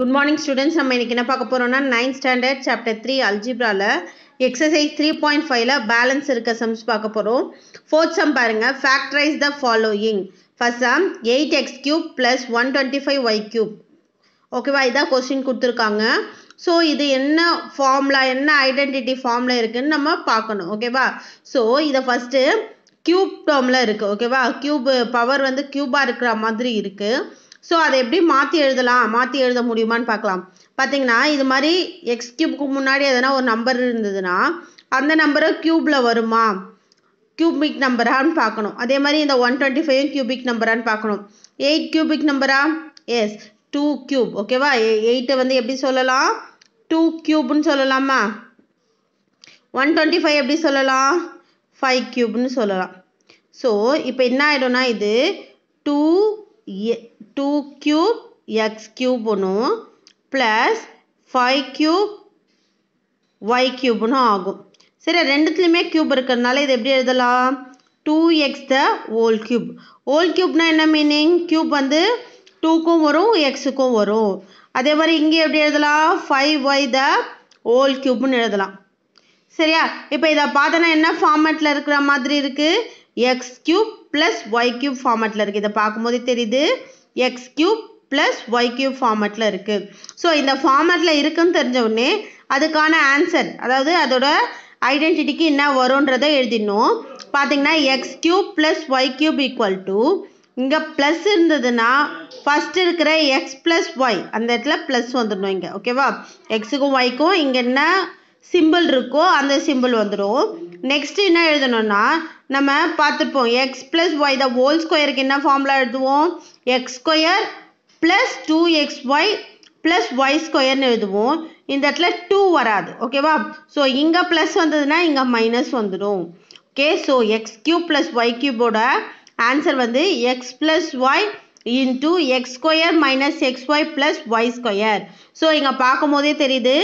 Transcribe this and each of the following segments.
Good morning students நம்ம இன்றைக்கி என்ன பார்க்க போகிறோம்னா நைன்த் ஸ்டாண்டர்ட் சாப்டர் த்ரீ அல்ஜிப்ராவில் எக்ஸசைஸ் த்ரீ பாயிண்ட் ஃபைவ்ல பேலன்ஸ் இருக்க சம்ஸ் பார்க்க போகிறோம் ஃபோர்த் சம் பாருங்கள் factorise the following first sum eight x cube plus one twenty five y cube ஓகேவா இதான் கொஸ்டின் கொடுத்துருக்காங்க ஸோ இது என்ன ஃபார்மில் என்ன ஐடென்டிட்டி ஃபார்மில் இருக்குதுன்னு நம்ம பார்க்கணும் ஓகேவா ஸோ இதை ஃபஸ்ட்டு க்யூப் டேர்மில் இருக்குது ஓகேவா க்யூப் பவர் வந்து க்யூபாக இருக்கிற மாதிரி இருக்குது ஸோ அதை எப்படி மாற்றி எழுதலாம் மாற்றி எழுத முடியுமான்னு பார்க்கலாம் பார்த்தீங்கன்னா இது மாதிரி எக்ஸ் கியூப்க்கு முன்னாடி எதனா ஒரு நம்பர் இருந்ததுன்னா அந்த நம்பரை க்யூப்பில் வருமா கியூபிக் நம்பரான்னு பார்க்கணும் அதே மாதிரி இந்த ஒன் டுவெண்ட்டி ஃபைவ் கியூபிக் நம்பரான்னு பார்க்கணும் எயிட் கியூபிக் நம்பரா எஸ் டூ கியூப் ஓகேவா எயிட்டை வந்து எப்படி சொல்லலாம் டூ கியூப்னு சொல்லலாமா ஒன் டுவெண்ட்டி ஃபைவ் எப்படி சொல்லலாம் ஃபைவ் கியூப்னு சொல்லலாம் ஸோ இப்போ என்ன ஆகிடும்னா இது two two cube x cube ஒன்றும் ப்ளஸ் ஃபைவ் க்யூப் ஒய் க்யூப்னும் ஆகும் சரி ரெண்டுத்துலேயுமே க்யூப் இருக்கிறதுனால இது எப்படி எழுதலாம் two x the whole cube ஓல் க்யூப்னா என்ன மீனிங் க்யூப் வந்து டூக்கும் வரும் எக்ஸுக்கும் வரும் அதே மாதிரி இங்கே எப்படி எழுதலாம் ஃபைவ் ஒய் த ஓல் க்யூப்னு எழுதலாம் சரியா இப்போ இதை பார்த்தோன்னா என்ன ஃபார்மேட்டில் இருக்கிற மாதிரி இருக்குது x cube plus y cube ஃபார்மேட்டில் இருக்குது இதை பார்க்கும்போதே தெரியுது x cube plus y cube formatல இருக்குது ஸோ இந்த formatல இருக்கும் தெரிஞ்ச உன்னே அதுக்கான ஆன்சர் அதாவது அதோட ஐடென்டிட்டிக்கு என்ன x எழுதிடணும் plus y cube plus to இங்க plus இருந்தது இங்கே ப்ளஸ் இருந்ததுன்னா x இருக்கிற எக்ஸ் ப்ளஸ் ஒய் அந்த இடத்துல ப்ளஸ் வந்துடணும் இங்கே ஓகேவா எக்ஸுக்கும் ஒய்க்கும் இங்கே என்ன சிம்பிள் இருக்கோ அந்த சிம்பிள் வந்துடும் நெக்ஸ்ட் என்ன எழுதணும்னா நம்ம பார்த்துருப்போம் x plus y the whole ஸ்கொயருக்கு என்ன ஃபார்முலா எழுதுவோம் x square plus two x y plus y ஸ்கொயர்னு எழுதுவோம் இந்த இடத்துல டூ வராது ஓகேவா ஸோ இங்கே ப்ளஸ் வந்ததுன்னா இங்கே மைனஸ் வந்துடும் okay so x cube plus y கியூபோட ஆன்சர் வந்து x plus y into x square minus x y plus y square so இங்கே பார்க்கும் போதே தெரியுது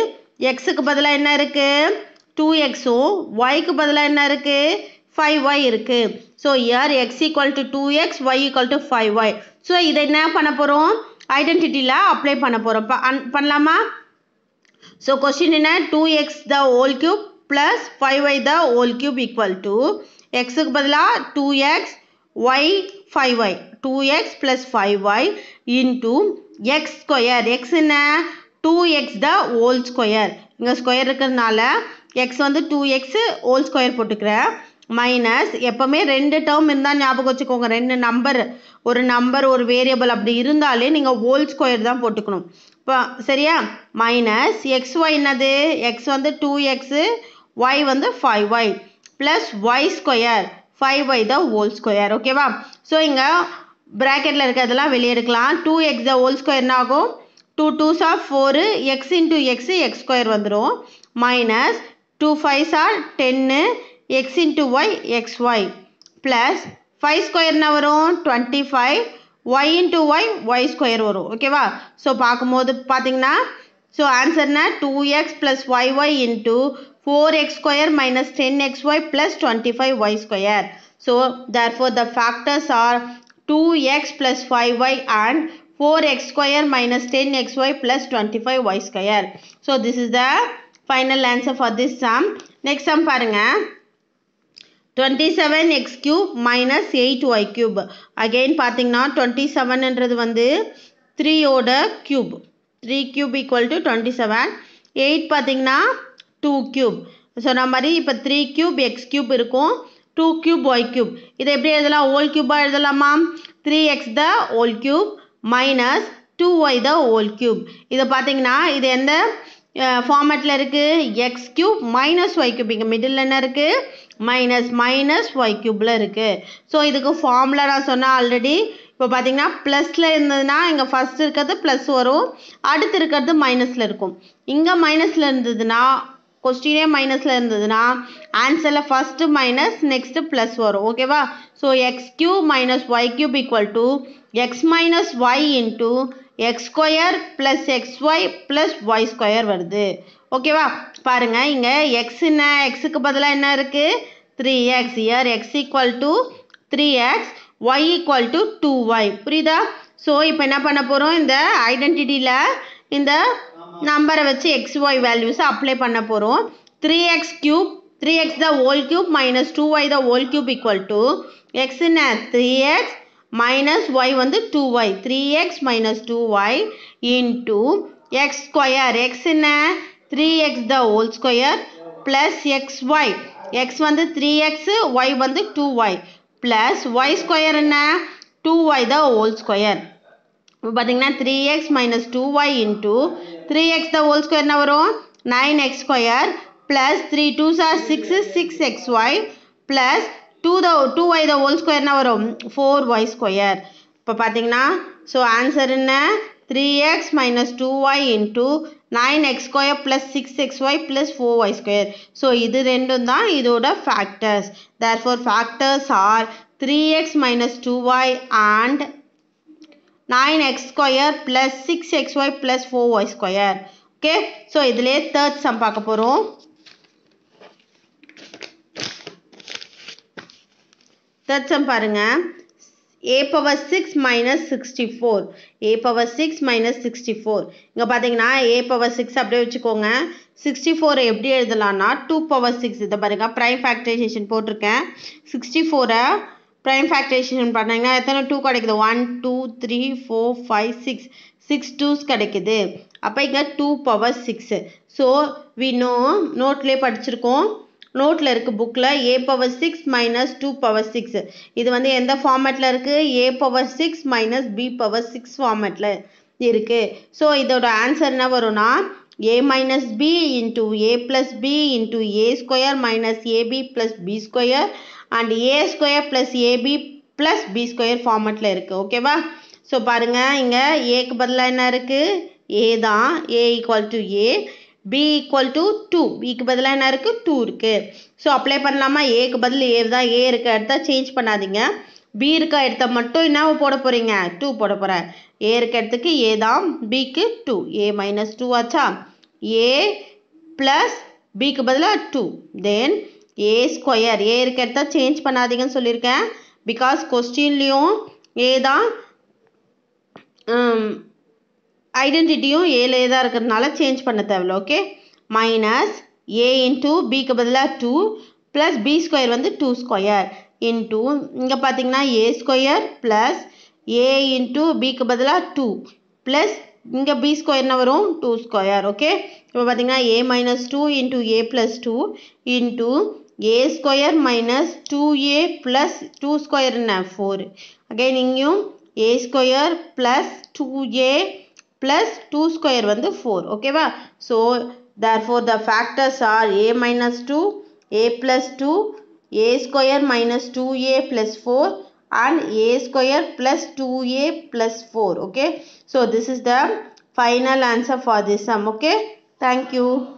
எக்ஸுக்கு பதிலாக என்ன இருக்குது டூ எக்ஸும் ஒய்க்கு பதிலாக என்ன இருக்குது ஃபைவ் ஒய் இருக்குது so here x equal to two x y equal to five y so இதை என்ன பண்ண போகிறோம் ஐடென்டிட்டியில் அப்ளை பண்ண போகிறோம் பண்ணலாமா ஸோ கொஸ்டின் என்ன two x the whole cube plus five y the whole cube equal to எக்ஸுக்கு பதிலாக two x y five y two x plus five y into x square x என்ன two x the whole square இங்கே square இருக்கிறதுனால X வந்து two x whole square போட்டுக்கிறேன் minus எப்போவுமே ரெண்டு term இருந்தால் ஞாபகம் வச்சுக்கோங்க ரெண்டு நம்பர் ஒரு நம்பர் ஒரு வேரியபிள் அப்படி இருந்தாலே நீங்கள் ஹோல் ஸ்கொயர் தான் போட்டுக்கணும் இப்போ சரியா மைனஸ் எக்ஸ் ஒய் என்னது எக்ஸ் வந்து டூ எக்ஸு ஒய் வந்து five y plus y square five y the whole square ஓகேவா ஸோ இங்கே ப்ராக்கெட்டில் இருக்கிறதெல்லாம் வெளியே எடுக்கலாம் டூ எக்ஸ் த ஹோல் ஆகும் two twos of four x into x x square வந்துடும் மைனஸ் டூ ஃபைவ் சார் டென்னு x into y x y plus five ஸ்கொயர்னா வரும் twenty five y into y y square வரும் ஓகேவா so பார்க்கும்போது பார்த்தீங்கன்னா so ஆன்சர்னா two x plus y y into four x square minus ten x y plus twenty five y square so therefore the factors are two x plus five y and 4 x square minus 10 xy plus 25 y square. So this is the final answer for this sum. Next sum பாருங்க. 27 x cube minus 8 y cube. Again பார்த்தீங்கன்னா 27 என்றது வந்து 3 ஓட cube. 3 cube equal to 27. 8 பார்த்தீங்கன்னா 2 cube. சொன்ன மாதிரி இப்போ three cube x cube இருக்கும் டூ கியூப் ஒய் கியூப் இதை எப்படி எழுதலாம் ஓல் கியூபாக எழுதலாமா three x the whole cube minus two y the whole cube இதை பார்த்தீங்கன்னா இது எந்த ஃபார்மேட்டில் இருக்குது x cube minus y cube இங்கே மிடில் என்ன இருக்குது மைனஸ் மைனஸ் ஒய் க்யூப்பில் இருக்குது ஸோ இதுக்கு ஃபார்முலா நான் சொன்னேன் ஆல்ரெடி இப்போ பார்த்தீங்கன்னா ப்ளஸில் இருந்ததுன்னா இங்கே ஃபஸ்ட் இருக்கிறது ப்ளஸ் வரும் அடுத்து இருக்கிறது மைனஸில் இருக்கும் இங்கே மைனஸில் இருந்ததுன்னா கொஸ்டினே மைனஸில் இருந்ததுன்னா ஆன்சரில் ஃபஸ்ட்டு மைனஸ் நெக்ஸ்ட்டு ப்ளஸ் வரும் ஓகேவா so x cube minus y cube equal to x minus y into x square plus x y plus y square வருது ஓகேவா பாருங்கள் இங்கே எக்ஸ் என்ன எக்ஸுக்கு பதிலாக என்ன இருக்குது three x here x equal to three x y equal to two y புரியுதா ஸோ இப்போ என்ன பண்ண போகிறோம் இந்த ஐடென்டிட்டியில் இந்த நம்பரை வச்சு எக்ஸ் ஒய் வேல்யூஸை அப்ளை பண்ண போகிறோம் three x cube three x the whole cube minus two y the whole cube equal to எக்ஸ்ன்னு த்ரீ எக்ஸ் மைனஸ் ஒய் வந்து two y three x minus two y into x square x என்ன three x the whole square plus x y x வந்து three x y வந்து two y plus y square என்ன two y the whole square இப்போ பார்த்தீங்கன்னா three x minus two y into three x the whole square என்ன வரும் nine x square plus three two are six six x y plus two the two y the whole square என்ன வரும் four y square இப்போ பார்த்தீங்கன்னா so answer என்ன three x minus two y into nine x square plus six x y plus four y square so இது ரெண்டும் தான் இதோட factors therefore factors are three x minus two y and nine x square plus six x y plus four y square okay so இதுலேயே third sum பார்க்க போகிறோம் third sum பாருங்கள் a power six minus sixty four a power six minus sixty four இங்கே பார்த்தீங்கன்னா ஏ power six அப்படியே வச்சுக்கோங்க sixty ஃபோரை எப்படி எழுதலாம்னா டூ பவர் சிக்ஸ் இதை பாருங்கள் ப்ரைம் ஃபேக்டரைசேஷன் போட்டிருக்கேன் சிக்ஸ்டி ஃபோரை ப்ரைம் ஃபேக்டரைசேஷன் பண்ணிங்கன்னா எத்தனை டூ கிடைக்குது one two three four five six six twos கிடைக்குது அப்போ இங்கே two power six so we know நோட்லேயே படிச்சிருக்கோம் நோட்டில் இருக்குது புக்கில் a power six minus two power six இது வந்து எந்த ஃபார்மேட்டில் இருக்குது a power six minus b power six ஃபார்மேட்டில் இருக்குது ஸோ இதோட ஆன்சர் என்ன வரும்னா a minus b into a plus B into a square minus a b plus b square and a square plus a b plus b square ஃபார்மெட்டில் இருக்குது ஓகேவா so பாருங்கள் இங்கே ஏக்கு பதிலாக என்ன இருக்குது ஏ தான் a equal to a b equal to two பிக்கு பதிலாக என்ன இருக்குது டூ இருக்குது ஸோ அப்ளை பண்ணலாமா ஏக்கு பதில் ஏ தான் ஏ இருக்க எடுத்தால் சேஞ்ச் பண்ணாதீங்க பி இருக்க இடத்த மட்டும் என்ன போட போகிறீங்க டூ போட போகிறேன் ஏ இருக்க இடத்துக்கு ஏ தான் பிக்கு டூ ஏ மைனஸ் டூ ஆச்சா ஏ ப்ளஸ் பிக்கு பதிலாக டூ தென் ஏ ஸ்கொயர் ஏ இருக்கிறத சேஞ்ச் பண்ணாதீங்கன்னு சொல்லியிருக்கேன் பிகாஸ் கொஸ்டின்லேயும் ஏ தான் ஐடென்டிட்டியும் um, ஏலே தான் இருக்கிறதுனால சேஞ்ச் பண்ண தேவையில்ல ஓகே மைனஸ் ஏ இன்ட்டு பிக்கு பதிலாக டூ ப்ளஸ் பி ஸ்கொயர் வந்து டூ ஸ்கொயர் இன்டூ இங்கே பார்த்தீங்கன்னா a square plus a into பிக்கு பதிலாக டூ ப்ளஸ் இங்கே பி ஸ்கொயர்னா வரும் டூ ஸ்கொயர் ஓகே இப்போ பார்த்தீங்கன்னா a minus two into a plus two into a square minus 2a plus 2 square na 4. Again you a square plus 2a plus 2 square வந்து 4. Okay ba? So therefore the factors are a minus 2, a plus 2, a square minus 2a plus 4 and a square plus 2a plus 4. Okay? So this is the final answer for this sum. Okay? Thank you.